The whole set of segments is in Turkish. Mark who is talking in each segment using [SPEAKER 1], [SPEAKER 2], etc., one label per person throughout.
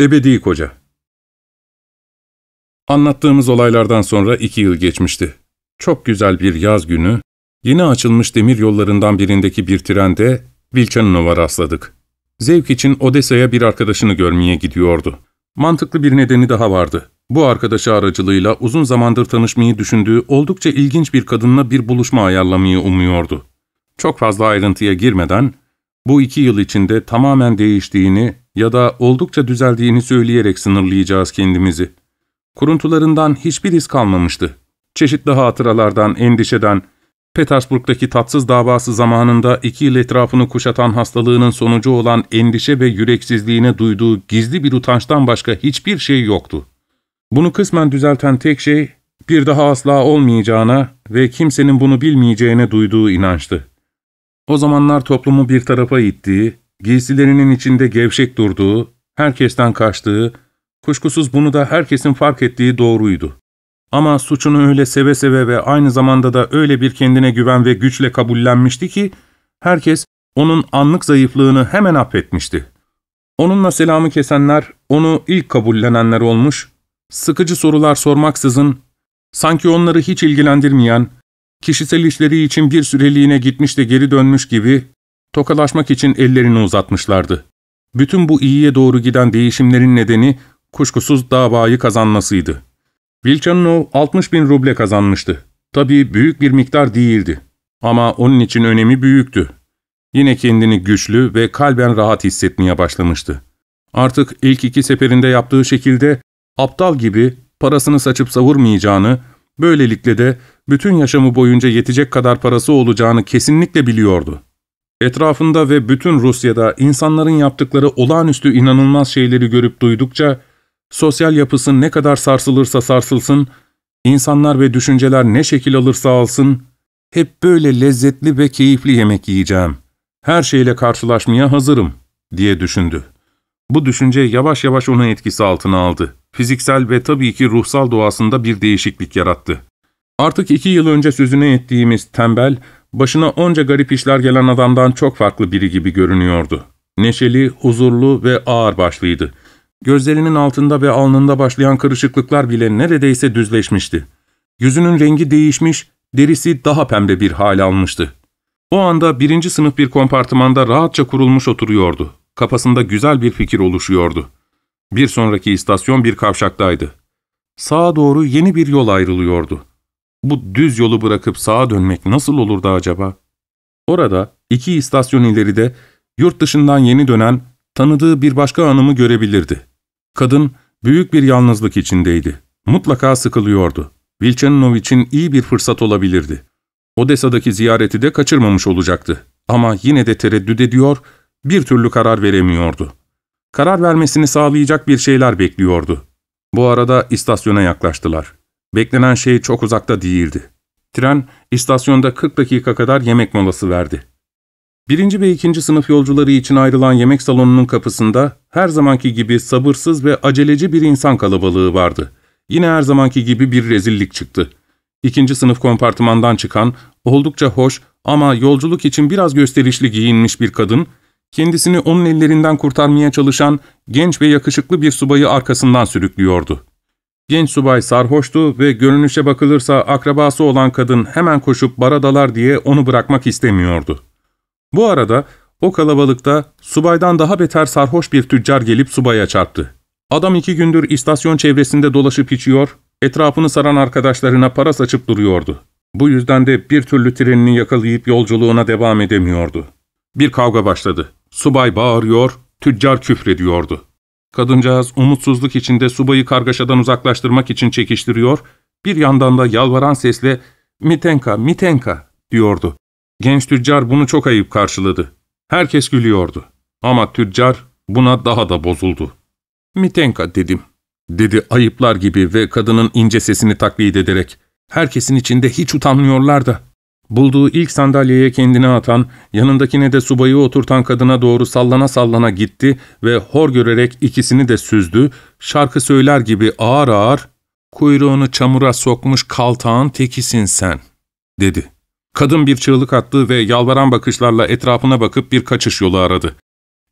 [SPEAKER 1] Ebedi Koca Anlattığımız olaylardan sonra iki yıl geçmişti. Çok güzel bir yaz günü, yeni açılmış demir yollarından birindeki bir trende Vilcanov'a rastladık. Zevk için Odessa'ya bir arkadaşını görmeye gidiyordu. Mantıklı bir nedeni daha vardı. Bu arkadaşı aracılığıyla uzun zamandır tanışmayı düşündüğü oldukça ilginç bir kadınla bir buluşma ayarlamayı umuyordu. Çok fazla ayrıntıya girmeden, bu iki yıl içinde tamamen değiştiğini ya da oldukça düzeldiğini söyleyerek sınırlayacağız kendimizi. Kuruntularından hiçbir iz kalmamıştı. Çeşitli hatıralardan, endişeden, Petersburg'daki tatsız davası zamanında iki yıl etrafını kuşatan hastalığının sonucu olan endişe ve yüreksizliğine duyduğu gizli bir utançtan başka hiçbir şey yoktu. Bunu kısmen düzelten tek şey, bir daha asla olmayacağına ve kimsenin bunu bilmeyeceğine duyduğu inançtı. O zamanlar toplumu bir tarafa ittiği, giysilerinin içinde gevşek durduğu, herkesten kaçtığı, kuşkusuz bunu da herkesin fark ettiği doğruydu. Ama suçunu öyle seve seve ve aynı zamanda da öyle bir kendine güven ve güçle kabullenmişti ki, herkes onun anlık zayıflığını hemen affetmişti. Onunla selamı kesenler, onu ilk kabullenenler olmuş, sıkıcı sorular sormaksızın, sanki onları hiç ilgilendirmeyen, kişisel işleri için bir süreliğine gitmiş de geri dönmüş gibi Tokalaşmak için ellerini uzatmışlardı. Bütün bu iyiye doğru giden değişimlerin nedeni kuşkusuz davayı kazanmasıydı. Vilchanov 60 bin ruble kazanmıştı. Tabii büyük bir miktar değildi. Ama onun için önemi büyüktü. Yine kendini güçlü ve kalben rahat hissetmeye başlamıştı. Artık ilk iki seferinde yaptığı şekilde aptal gibi parasını saçıp savurmayacağını, böylelikle de bütün yaşamı boyunca yetecek kadar parası olacağını kesinlikle biliyordu. Etrafında ve bütün Rusya'da insanların yaptıkları olağanüstü inanılmaz şeyleri görüp duydukça, sosyal yapısı ne kadar sarsılırsa sarsılsın, insanlar ve düşünceler ne şekil alırsa alsın, hep böyle lezzetli ve keyifli yemek yiyeceğim. Her şeyle karşılaşmaya hazırım, diye düşündü. Bu düşünce yavaş yavaş onu etkisi altına aldı. Fiziksel ve tabii ki ruhsal doğasında bir değişiklik yarattı. Artık iki yıl önce sözüne ettiğimiz tembel, başına onca garip işler gelen adamdan çok farklı biri gibi görünüyordu. Neşeli, huzurlu ve ağırbaşlıydı. Gözlerinin altında ve alnında başlayan kırışıklıklar bile neredeyse düzleşmişti. Yüzünün rengi değişmiş, derisi daha pembe bir hal almıştı. O anda birinci sınıf bir kompartımanda rahatça kurulmuş oturuyordu. Kafasında güzel bir fikir oluşuyordu. Bir sonraki istasyon bir kavşaktaydı. Sağa doğru yeni bir yol ayrılıyordu. Bu düz yolu bırakıp sağa dönmek nasıl olurdu acaba? Orada iki istasyon ileride yurt dışından yeni dönen tanıdığı bir başka hanımı görebilirdi. Kadın büyük bir yalnızlık içindeydi. Mutlaka sıkılıyordu. Vilchanov için iyi bir fırsat olabilirdi. Odessa'daki ziyareti de kaçırmamış olacaktı. Ama yine de tereddüt ediyor, bir türlü karar veremiyordu. Karar vermesini sağlayacak bir şeyler bekliyordu. Bu arada istasyona yaklaştılar. Beklenen şey çok uzakta değildi. Tren, istasyonda 40 dakika kadar yemek molası verdi. Birinci ve ikinci sınıf yolcuları için ayrılan yemek salonunun kapısında her zamanki gibi sabırsız ve aceleci bir insan kalabalığı vardı. Yine her zamanki gibi bir rezillik çıktı. İkinci sınıf kompartımandan çıkan, oldukça hoş ama yolculuk için biraz gösterişli giyinmiş bir kadın, kendisini onun ellerinden kurtarmaya çalışan genç ve yakışıklı bir subayı arkasından sürüklüyordu. Genç subay sarhoştu ve görünüşe bakılırsa akrabası olan kadın hemen koşup baradalar diye onu bırakmak istemiyordu. Bu arada o kalabalıkta subaydan daha beter sarhoş bir tüccar gelip subaya çarptı. Adam iki gündür istasyon çevresinde dolaşıp içiyor, etrafını saran arkadaşlarına para saçıp duruyordu. Bu yüzden de bir türlü trenini yakalayıp yolculuğuna devam edemiyordu. Bir kavga başladı. Subay bağırıyor, tüccar küfrediyordu. Kadıncağız umutsuzluk içinde subayı kargaşadan uzaklaştırmak için çekiştiriyor, bir yandan da yalvaran sesle ''Mitenka, Mitenka'' diyordu. Genç tüccar bunu çok ayıp karşıladı. Herkes gülüyordu. Ama tüccar buna daha da bozuldu. ''Mitenka'' dedim, dedi ayıplar gibi ve kadının ince sesini taklit ederek. ''Herkesin içinde hiç utanmıyorlar da.'' Bulduğu ilk sandalyeye kendini atan, yanındakine de subayı oturtan kadına doğru sallana sallana gitti ve hor görerek ikisini de süzdü, şarkı söyler gibi ağır ağır ''Kuyruğunu çamura sokmuş kaltağın tekisin sen.'' dedi. Kadın bir çığlık attı ve yalvaran bakışlarla etrafına bakıp bir kaçış yolu aradı.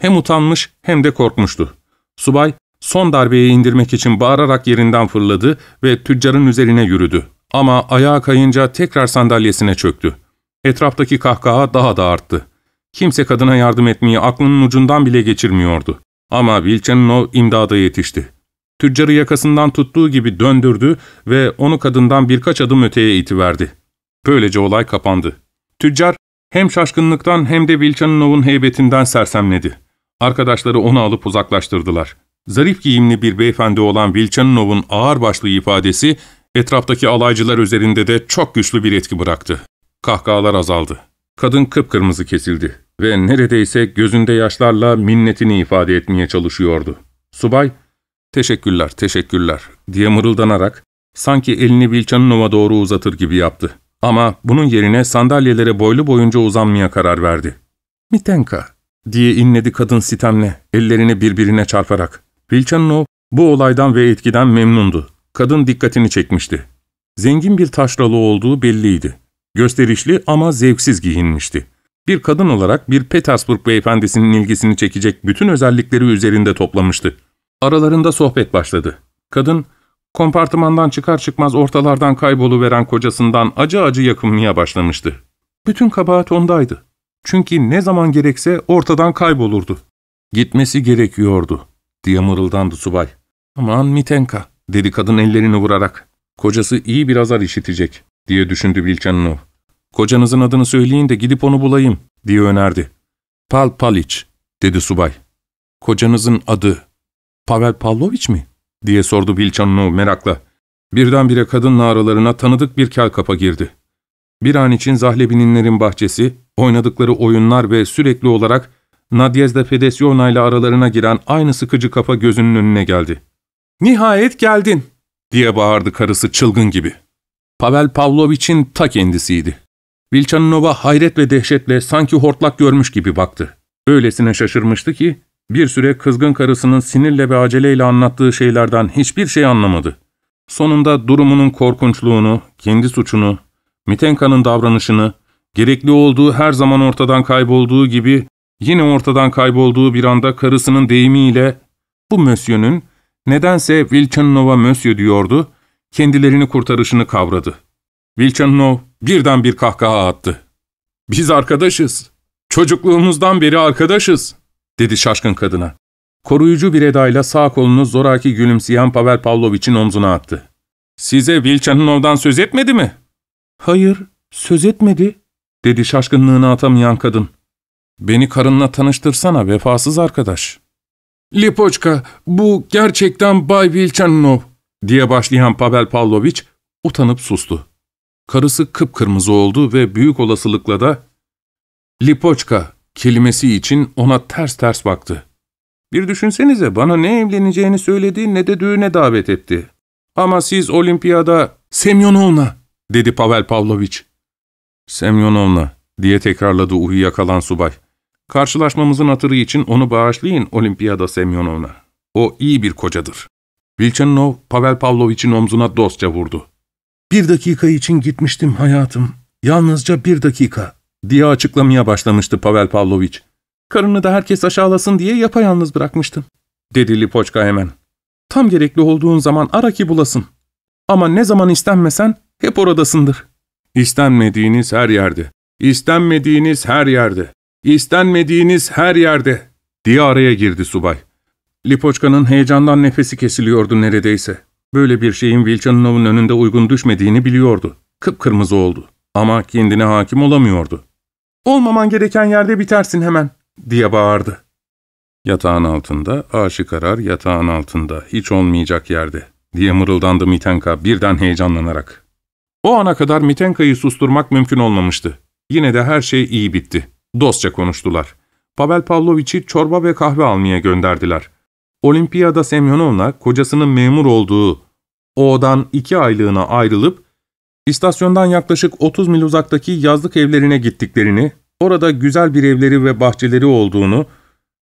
[SPEAKER 1] Hem utanmış hem de korkmuştu. Subay son darbeyi indirmek için bağırarak yerinden fırladı ve tüccarın üzerine yürüdü. Ama ayağa kayınca tekrar sandalyesine çöktü. Etraftaki kahkaha daha da arttı. Kimse kadına yardım etmeyi aklının ucundan bile geçirmiyordu. Ama Vilchenno imdada yetişti. Tüccarı yakasından tuttuğu gibi döndürdü ve onu kadından birkaç adım öteye itiverdi. Böylece olay kapandı. Tüccar hem şaşkınlıktan hem de Vilchaninov'un heybetinden sersemledi. Arkadaşları onu alıp uzaklaştırdılar. Zarif giyimli bir beyefendi olan Vilchaninov'un ağır başlı ifadesi Etraftaki alaycılar üzerinde de çok güçlü bir etki bıraktı. Kahkahalar azaldı. Kadın kıpkırmızı kesildi ve neredeyse gözünde yaşlarla minnetini ifade etmeye çalışıyordu. Subay, ''Teşekkürler, teşekkürler.'' diye mırıldanarak sanki elini Vilcanov'a doğru uzatır gibi yaptı. Ama bunun yerine sandalyelere boylu boyunca uzanmaya karar verdi. ''Mitenka'' diye inledi kadın sitemle, ellerini birbirine çarparak. Vilcanov bu olaydan ve etkiden memnundu. Kadın dikkatini çekmişti. Zengin bir taşralı olduğu belliydi. Gösterişli ama zevksiz giyinmişti. Bir kadın olarak bir Petersburg beyefendisinin ilgisini çekecek bütün özellikleri üzerinde toplamıştı. Aralarında sohbet başladı. Kadın, kompartımandan çıkar çıkmaz ortalardan kayboluveren kocasından acı acı yakınmaya başlamıştı. Bütün kabahat ondaydı. Çünkü ne zaman gerekse ortadan kaybolurdu. Gitmesi gerekiyordu, diye mırıldandı subay. Aman Mitenka, dedi kadın ellerini vurarak. Kocası iyi bir azar işitecek diye düşündü Bilçanov. Kocanızın adını söyleyin de gidip onu bulayım diye önerdi. Pal Paliç dedi subay. Kocanızın adı Pavel Pavloviç mi? diye sordu Bilçanov merakla. Birdenbire kadın nağralarına tanıdık bir kel kapa girdi. Bir an için Zahlebininlerin bahçesi, oynadıkları oyunlar ve sürekli olarak Nadyezda Fedesyona ile aralarına giren aynı sıkıcı kafa gözünün önüne geldi. ''Nihayet geldin.'' diye bağırdı karısı çılgın gibi. Pavel Pavlovich'in ta kendisiydi. Vilchanova hayret ve dehşetle sanki hortlak görmüş gibi baktı. Öylesine şaşırmıştı ki bir süre kızgın karısının sinirle ve aceleyle anlattığı şeylerden hiçbir şey anlamadı. Sonunda durumunun korkunçluğunu, kendi suçunu, Mitenka'nın davranışını, gerekli olduğu her zaman ortadan kaybolduğu gibi yine ortadan kaybolduğu bir anda karısının deyimiyle ''Bu mösyönün Nedense Vilchanova Monsieur diyordu, kendilerini kurtarışını kavradı. Vilchanov birden bir kahkaha attı. ''Biz arkadaşız. Çocukluğumuzdan beri arkadaşız.'' dedi şaşkın kadına. Koruyucu bir edayla sağ kolunu zoraki gülümseyen Pavel Pavlovich'in omzuna attı. ''Size Vilchanov'dan söz etmedi mi?'' ''Hayır, söz etmedi.'' dedi şaşkınlığını atamayan kadın. ''Beni karınla tanıştırsana vefasız arkadaş.'' ''Lipoçka, bu gerçekten Bay Vilchanov.'' diye başlayan Pavel Pavlovich utanıp sustu. Karısı kıpkırmızı oldu ve büyük olasılıkla da ''Lipoçka'' kelimesi için ona ters ters baktı. Bir düşünsenize bana ne evleneceğini söyledi ne de düğüne davet etti. Ama siz olimpiyada Semyonovna dedi Pavel Pavlovich. Semyonovna diye tekrarladı uyuyakalan subay. Karşılaşmamızın hatırı için onu bağışlayın Olimpiyada Semyonovna. O iyi bir kocadır. Vilchenov, Pavel Pavlovich'in omzuna dostça vurdu. ''Bir dakika için gitmiştim hayatım. Yalnızca bir dakika.'' diye açıklamaya başlamıştı Pavel Pavlovich. ''Karını da herkes aşağılasın diye yapayalnız bırakmıştım.'' dedi Lipoçka hemen. ''Tam gerekli olduğun zaman ara ki bulasın. Ama ne zaman istenmesen hep oradasındır.'' ''İstenmediğiniz her yerde. İstenmediğiniz her yerde. İstenmediğiniz her yerde diye araya girdi subay. Lipoçka'nın heyecandan nefesi kesiliyordu neredeyse. Böyle bir şeyin Vilchanov'un önünde uygun düşmediğini biliyordu. Kıpkırmızı oldu ama kendine hakim olamıyordu. ''Olmaman gereken yerde bitersin hemen.'' diye bağırdı. Yatağın altında, aşık arar yatağın altında, hiç olmayacak yerde diye mırıldandı Mitenka birden heyecanlanarak. O ana kadar Mitenka'yı susturmak mümkün olmamıştı. Yine de her şey iyi bitti. Dostça konuştular. Pavel Pavlovich'i çorba ve kahve almaya gönderdiler. Olimpiyada Semyonovna kocasının memur olduğu O'dan iki aylığına ayrılıp, istasyondan yaklaşık 30 mil uzaktaki yazlık evlerine gittiklerini, orada güzel bir evleri ve bahçeleri olduğunu,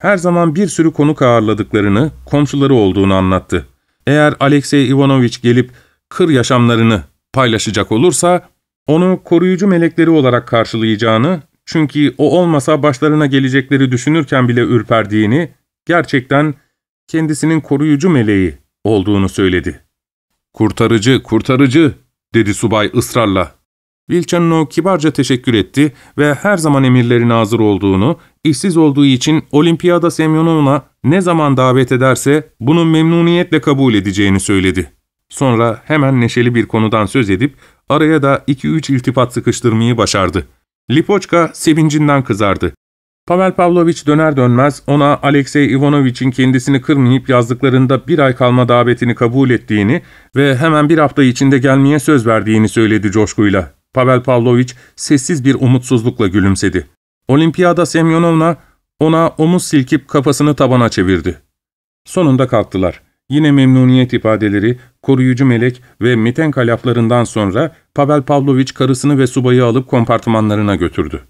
[SPEAKER 1] her zaman bir sürü konuk ağırladıklarını, komşuları olduğunu anlattı. Eğer Alexey Ivanovich gelip kır yaşamlarını paylaşacak olursa, onu koruyucu melekleri olarak karşılayacağını çünkü o olmasa başlarına gelecekleri düşünürken bile ürperdiğini, gerçekten kendisinin koruyucu meleği olduğunu söyledi. ''Kurtarıcı, kurtarıcı!'' dedi subay ısrarla. Wilchenno kibarca teşekkür etti ve her zaman emirlerine hazır olduğunu, işsiz olduğu için olimpiyada Semyonovna ne zaman davet ederse bunu memnuniyetle kabul edeceğini söyledi. Sonra hemen neşeli bir konudan söz edip araya da iki üç iltifat sıkıştırmayı başardı.'' Lipoçka sevincinden kızardı. Pavel Pavlovich döner dönmez ona Alexey Ivanovich'in kendisini kırmayıp yazdıklarında bir ay kalma davetini kabul ettiğini ve hemen bir hafta içinde gelmeye söz verdiğini söyledi coşkuyla. Pavel Pavlovich sessiz bir umutsuzlukla gülümsedi. Olimpiyada Semyonovna ona omuz silkip kafasını tabana çevirdi. Sonunda kalktılar. Yine memnuniyet ifadeleri, koruyucu melek ve miten laflarından sonra Pavel Pavlovich karısını ve subayı alıp kompartımanlarına götürdü.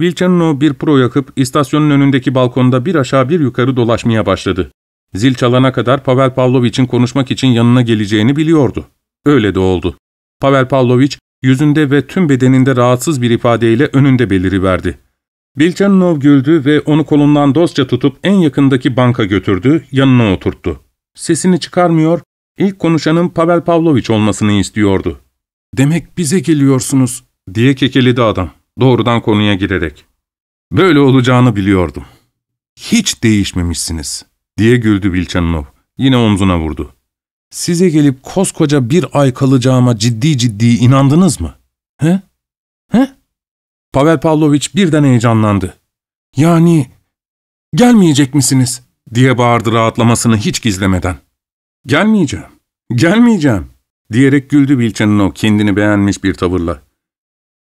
[SPEAKER 1] Vilchenno bir pro yakıp istasyonun önündeki balkonda bir aşağı bir yukarı dolaşmaya başladı. Zil çalana kadar Pavel Pavlovich'in konuşmak için yanına geleceğini biliyordu. Öyle de oldu. Pavel Pavlovich yüzünde ve tüm bedeninde rahatsız bir ifadeyle önünde beliriverdi. Bilchanov güldü ve onu kolundan dostça tutup en yakındaki banka götürdü, yanına oturttu. Sesini çıkarmıyor, ilk konuşanın Pavel Pavlovich olmasını istiyordu. ''Demek bize geliyorsunuz.'' diye kekeledi adam, doğrudan konuya girerek. ''Böyle olacağını biliyordum. Hiç değişmemişsiniz.'' diye güldü Bilçanov. Yine omzuna vurdu. ''Size gelip koskoca bir ay kalacağıma ciddi ciddi inandınız mı? He? He?'' Pavel Pavlovich birden heyecanlandı. ''Yani gelmeyecek misiniz?'' diye bağırdı rahatlamasını hiç gizlemeden. ''Gelmeyeceğim, gelmeyeceğim.'' diyerek güldü Bilçen'in o kendini beğenmiş bir tavırla.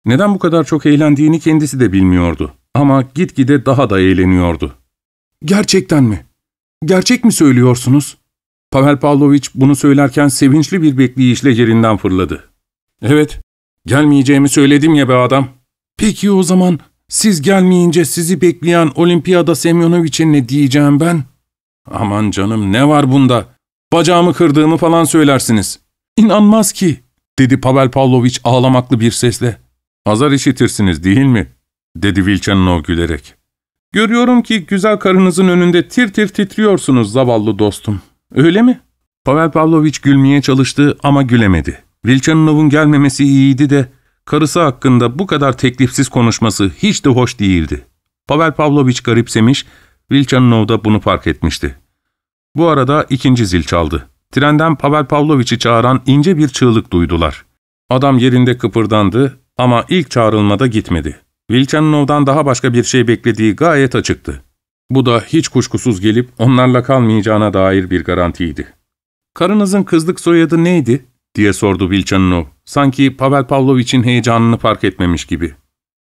[SPEAKER 1] Neden bu kadar çok eğlendiğini kendisi de bilmiyordu. Ama gitgide daha da eğleniyordu. ''Gerçekten mi? Gerçek mi söylüyorsunuz?'' Pavel Pavlovich bunu söylerken sevinçli bir bekleyişle yerinden fırladı. ''Evet, gelmeyeceğimi söyledim ya be adam.'' ''Peki o zaman siz gelmeyince sizi bekleyen Olimpiyada Semyonoviç'e ne diyeceğim ben?'' ''Aman canım ne var bunda? Bacağımı kırdığımı falan söylersiniz.'' İnanmaz ki, dedi Pavel Pavlovich ağlamaklı bir sesle. Azar işitirsiniz değil mi? dedi Vilchanov gülerek. Görüyorum ki güzel karınızın önünde tir tir titriyorsunuz zavallı dostum. Öyle mi? Pavel Pavlovich gülmeye çalıştı ama gülemedi. Vilchanov'un gelmemesi iyiydi de karısı hakkında bu kadar teklifsiz konuşması hiç de hoş değildi. Pavel Pavlovich garipsemiş, Vilchanov da bunu fark etmişti. Bu arada ikinci zil çaldı. Trenden Pavel Pavloviç'i çağıran ince bir çığlık duydular. Adam yerinde kıpırdandı ama ilk çağrılmada gitmedi. Vilchanov'dan daha başka bir şey beklediği gayet açıktı. Bu da hiç kuşkusuz gelip onlarla kalmayacağına dair bir garantiydi. ''Karınızın kızlık soyadı neydi?'' diye sordu Vilchanov. Sanki Pavel Pavlovich'in heyecanını fark etmemiş gibi.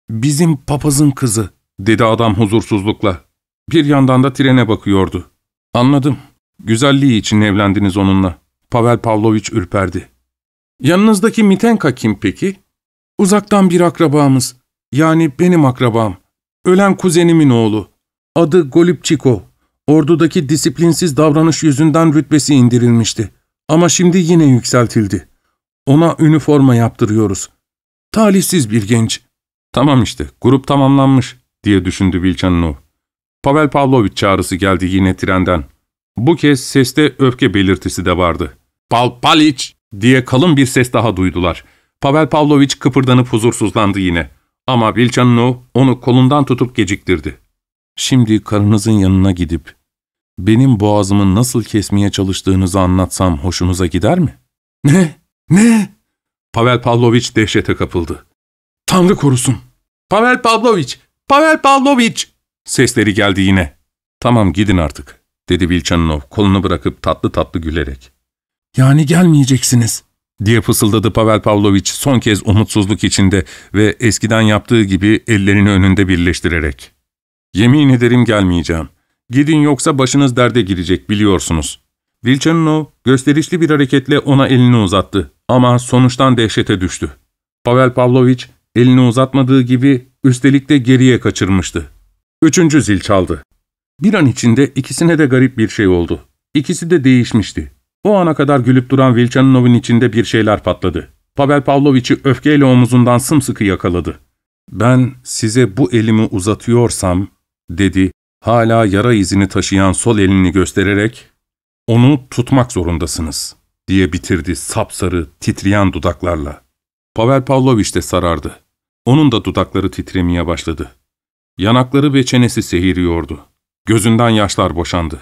[SPEAKER 1] ''Bizim papazın kızı.'' dedi adam huzursuzlukla. Bir yandan da trene bakıyordu. ''Anladım.'' Güzelliği için evlendiniz onunla. Pavel Pavlovich ürperdi. Yanınızdaki Mitenka kim peki? Uzaktan bir akrabamız. Yani benim akrabam. Ölen kuzenimin oğlu. Adı Golipçikov. Ordudaki disiplinsiz davranış yüzünden rütbesi indirilmişti. Ama şimdi yine yükseltildi. Ona üniforma yaptırıyoruz. Talihsiz bir genç. Tamam işte, grup tamamlanmış diye düşündü Vilchanov. Pavel Pavlovich çağrısı geldi yine trenden. Bu kez seste öfke belirtisi de vardı. ''Pal Paliç!'' diye kalın bir ses daha duydular. Pavel Pavlovich kıpırdanıp huzursuzlandı yine. Ama Vilcanno onu kolundan tutup geciktirdi. ''Şimdi karınızın yanına gidip benim boğazımı nasıl kesmeye çalıştığınızı anlatsam hoşunuza gider mi?'' ''Ne? Ne?'' Pavel Pavlovich dehşete kapıldı. ''Tanrı korusun!'' ''Pavel Pavlovich! Pavel Pavlovich!'' Sesleri geldi yine. ''Tamam gidin artık.'' dedi Vilçanov kolunu bırakıp tatlı tatlı gülerek. Yani gelmeyeceksiniz diye fısıldadı Pavel Pavlovich son kez umutsuzluk içinde ve eskiden yaptığı gibi ellerini önünde birleştirerek. Yemin ederim gelmeyeceğim. Gidin yoksa başınız derde girecek biliyorsunuz. Vilchanov gösterişli bir hareketle ona elini uzattı ama sonuçtan dehşete düştü. Pavel Pavlovich elini uzatmadığı gibi üstelik de geriye kaçırmıştı. Üçüncü zil çaldı. Bir an içinde ikisine de garip bir şey oldu. İkisi de değişmişti. O ana kadar gülüp duran Vilchaninov'un içinde bir şeyler patladı. Pavel Pavlovich'i öfkeyle omuzundan sımsıkı yakaladı. ''Ben size bu elimi uzatıyorsam'' dedi, hala yara izini taşıyan sol elini göstererek, ''onu tutmak zorundasınız.'' diye bitirdi sapsarı, titreyen dudaklarla. Pavel Pavlovich de sarardı. Onun da dudakları titremeye başladı. Yanakları ve çenesi sehiriyordu. Gözünden yaşlar boşandı.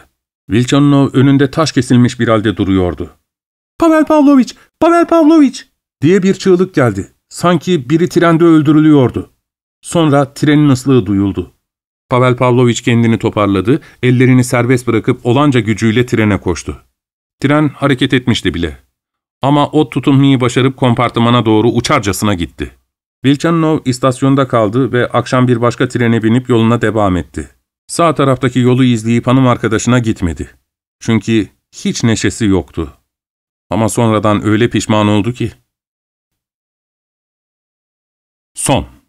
[SPEAKER 1] Vilchanov önünde taş kesilmiş bir halde duruyordu. ''Pavel Pavlovich! Pavel Pavlovich!'' diye bir çığlık geldi. Sanki biri trende öldürülüyordu. Sonra trenin ıslığı duyuldu. Pavel Pavlovich kendini toparladı, ellerini serbest bırakıp olanca gücüyle trene koştu. Tren hareket etmişti bile. Ama o tutunmayı başarıp kompartımana doğru uçarcasına gitti. Vilchanov istasyonda kaldı ve akşam bir başka trene binip yoluna devam etti. Sağ taraftaki yolu izleyip hanım arkadaşına gitmedi. Çünkü hiç neşesi yoktu. Ama sonradan öyle pişman oldu ki. Son